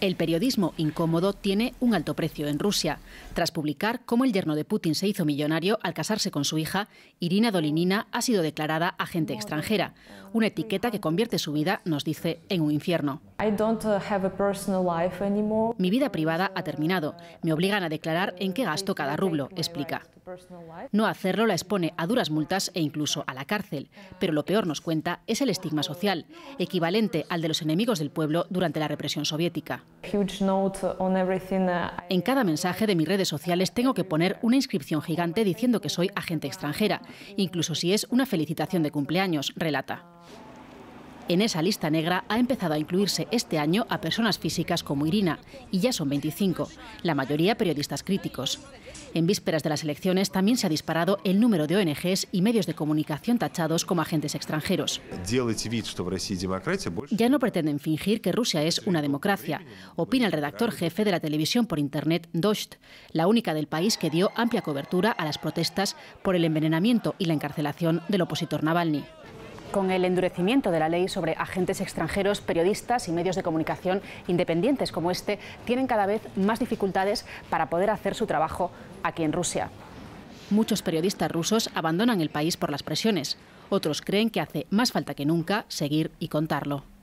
El periodismo incómodo tiene un alto precio en Rusia, tras publicar cómo el yerno de Putin se hizo millonario al casarse con su hija, Irina Dolinina ha sido declarada agente extranjera, una etiqueta que convierte su vida, nos dice, en un infierno. Uh, Mi vida privada ha terminado, me obligan a declarar en qué gasto cada rublo, explica. No hacerlo la expone a duras multas e incluso a la cárcel, pero lo peor nos cuenta es el estigma social, equivalente al de los enemigos del pueblo durante la represión soviética. En cada mensaje de mis redes sociales tengo que poner una inscripción gigante diciendo que soy agente extranjera, incluso si es una felicitación de cumpleaños, relata. En esa lista negra ha empezado a incluirse este año a personas físicas como Irina, y ya son 25, la mayoría periodistas críticos. En vísperas de las elecciones también se ha disparado el número de ONGs y medios de comunicación tachados como agentes extranjeros. Ya no pretenden fingir que Rusia es una democracia, opina el redactor jefe de la televisión por Internet Dost, la única del país que dio amplia cobertura a las protestas por el envenenamiento y la encarcelación del opositor Navalny. Con el endurecimiento de la ley sobre agentes extranjeros, periodistas y medios de comunicación independientes como este tienen cada vez más dificultades para poder hacer su trabajo aquí en Rusia. Muchos periodistas rusos abandonan el país por las presiones. Otros creen que hace más falta que nunca seguir y contarlo.